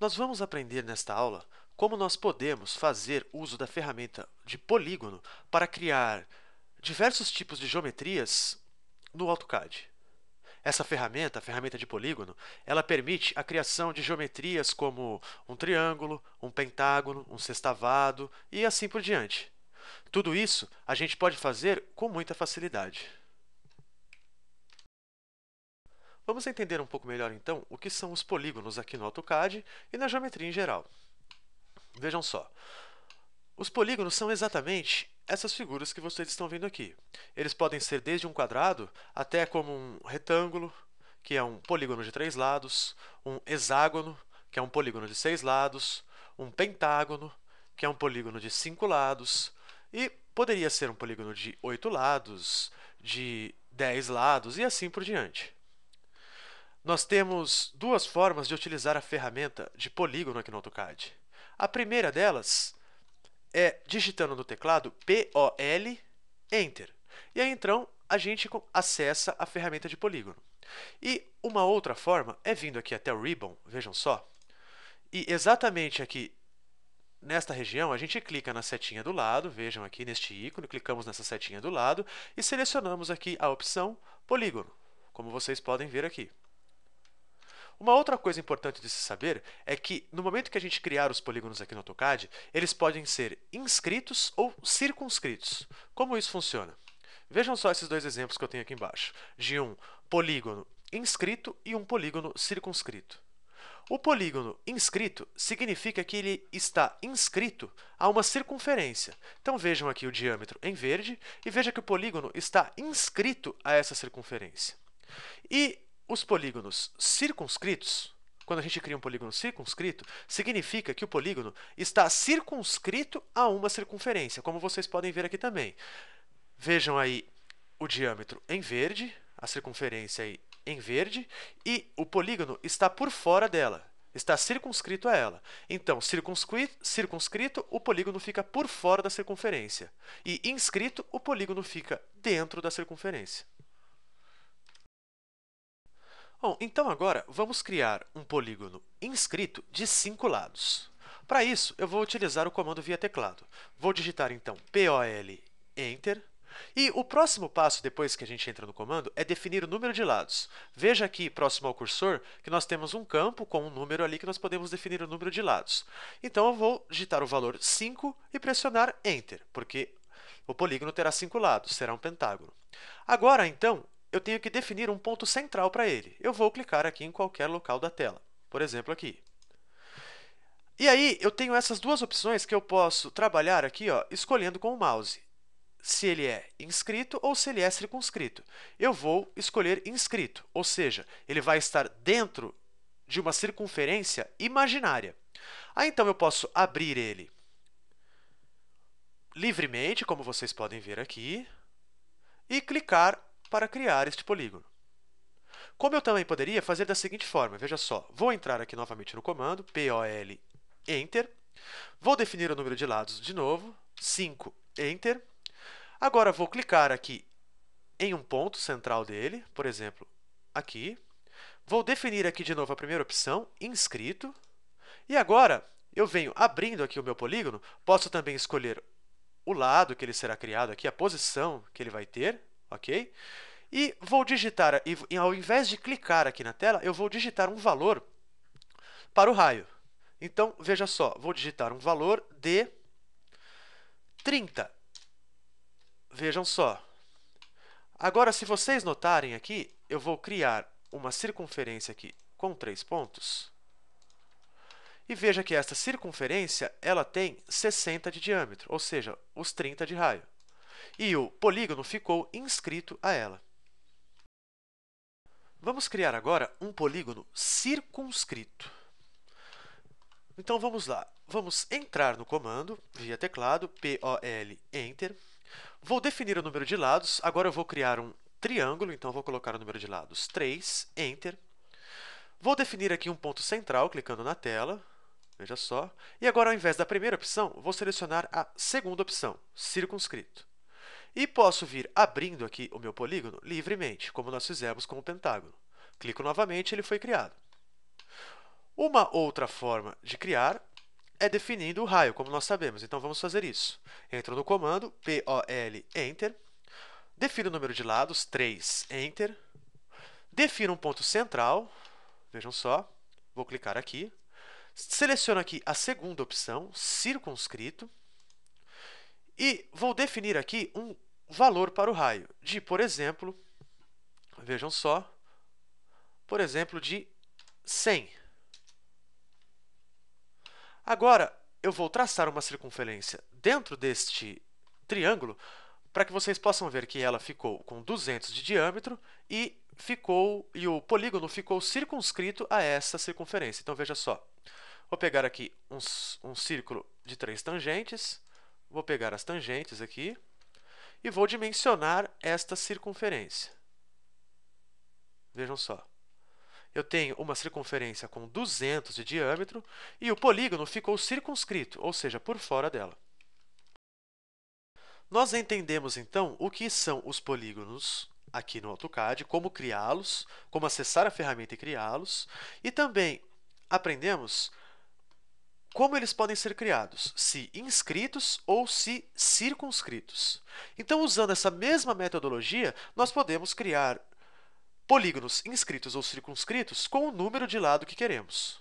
Nós vamos aprender nesta aula como nós podemos fazer uso da ferramenta de polígono para criar diversos tipos de geometrias no AutoCAD. Essa ferramenta, a ferramenta de polígono, ela permite a criação de geometrias como um triângulo, um pentágono, um sextavado e assim por diante. Tudo isso a gente pode fazer com muita facilidade. Vamos entender um pouco melhor então o que são os polígonos aqui no AutoCAD e na geometria em geral. Vejam só. Os polígonos são exatamente essas figuras que vocês estão vendo aqui. Eles podem ser desde um quadrado até como um retângulo, que é um polígono de três lados, um hexágono, que é um polígono de seis lados, um pentágono, que é um polígono de cinco lados, e poderia ser um polígono de oito lados, de dez lados e assim por diante. Nós temos duas formas de utilizar a ferramenta de polígono aqui no AutoCAD. A primeira delas é digitando no teclado P O L Enter. E aí então a gente acessa a ferramenta de polígono. E uma outra forma é vindo aqui até o Ribbon, vejam só. E exatamente aqui nesta região, a gente clica na setinha do lado, vejam aqui neste ícone, clicamos nessa setinha do lado e selecionamos aqui a opção polígono, como vocês podem ver aqui. Uma outra coisa importante de se saber é que, no momento que a gente criar os polígonos aqui no AutoCAD, eles podem ser inscritos ou circunscritos. Como isso funciona? Vejam só esses dois exemplos que eu tenho aqui embaixo, de um polígono inscrito e um polígono circunscrito. O polígono inscrito significa que ele está inscrito a uma circunferência. Então vejam aqui o diâmetro em verde e veja que o polígono está inscrito a essa circunferência. E os polígonos circunscritos, quando a gente cria um polígono circunscrito, significa que o polígono está circunscrito a uma circunferência, como vocês podem ver aqui também. Vejam aí o diâmetro em verde, a circunferência aí em verde, e o polígono está por fora dela, está circunscrito a ela. Então, circunscrito, circunscrito, o polígono fica por fora da circunferência, e inscrito, o polígono fica dentro da circunferência. Bom, então agora vamos criar um polígono inscrito de cinco lados. Para isso, eu vou utilizar o comando via teclado. Vou digitar então POL Enter. E o próximo passo depois que a gente entra no comando é definir o número de lados. Veja aqui, próximo ao cursor, que nós temos um campo com um número ali que nós podemos definir o número de lados. Então eu vou digitar o valor 5 e pressionar Enter, porque o polígono terá cinco lados, será um pentágono. Agora, então, eu tenho que definir um ponto central para ele. Eu vou clicar aqui em qualquer local da tela, por exemplo aqui. E aí eu tenho essas duas opções que eu posso trabalhar aqui, ó, escolhendo com o mouse. Se ele é inscrito ou se ele é circunscrito. Eu vou escolher inscrito, ou seja, ele vai estar dentro de uma circunferência imaginária. Aí então eu posso abrir ele livremente, como vocês podem ver aqui, e clicar para criar este polígono. Como eu também poderia fazer da seguinte forma, veja só, vou entrar aqui novamente no comando, pol enter, vou definir o número de lados de novo, 5, enter, agora vou clicar aqui em um ponto central dele, por exemplo, aqui, vou definir aqui de novo a primeira opção, inscrito, e agora eu venho abrindo aqui o meu polígono, posso também escolher o lado que ele será criado aqui, a posição que ele vai ter, ok? E vou digitar, e ao invés de clicar aqui na tela, eu vou digitar um valor para o raio. Então, veja só, vou digitar um valor de 30. Vejam só. Agora, se vocês notarem aqui, eu vou criar uma circunferência aqui com três pontos. E veja que esta circunferência ela tem 60 de diâmetro, ou seja, os 30 de raio e o polígono ficou inscrito a ela. Vamos criar agora um polígono circunscrito. Então vamos lá. Vamos entrar no comando via teclado POL enter. Vou definir o número de lados. Agora eu vou criar um triângulo, então vou colocar o número de lados 3 enter. Vou definir aqui um ponto central clicando na tela. Veja só. E agora ao invés da primeira opção, vou selecionar a segunda opção, circunscrito. E posso vir abrindo aqui o meu polígono livremente, como nós fizemos com o pentágono. Clico novamente, ele foi criado. Uma outra forma de criar é definindo o raio, como nós sabemos. Então, vamos fazer isso. Entro no comando POL Enter, defino o número de lados, 3, Enter, defino um ponto central, vejam só, vou clicar aqui, seleciono aqui a segunda opção, circunscrito, e vou definir aqui um valor para o raio de, por exemplo, vejam só, por exemplo, de 100. Agora, eu vou traçar uma circunferência dentro deste triângulo para que vocês possam ver que ela ficou com 200 de diâmetro e ficou e o polígono ficou circunscrito a essa circunferência. Então veja só. Vou pegar aqui um, um círculo de três tangentes Vou pegar as tangentes aqui e vou dimensionar esta circunferência. Vejam só. Eu tenho uma circunferência com 200 de diâmetro e o polígono ficou circunscrito, ou seja, por fora dela. Nós entendemos, então, o que são os polígonos aqui no AutoCAD, como criá-los, como acessar a ferramenta e criá-los, e também aprendemos como eles podem ser criados, se inscritos ou se circunscritos. Então, usando essa mesma metodologia, nós podemos criar polígonos inscritos ou circunscritos com o número de lado que queremos.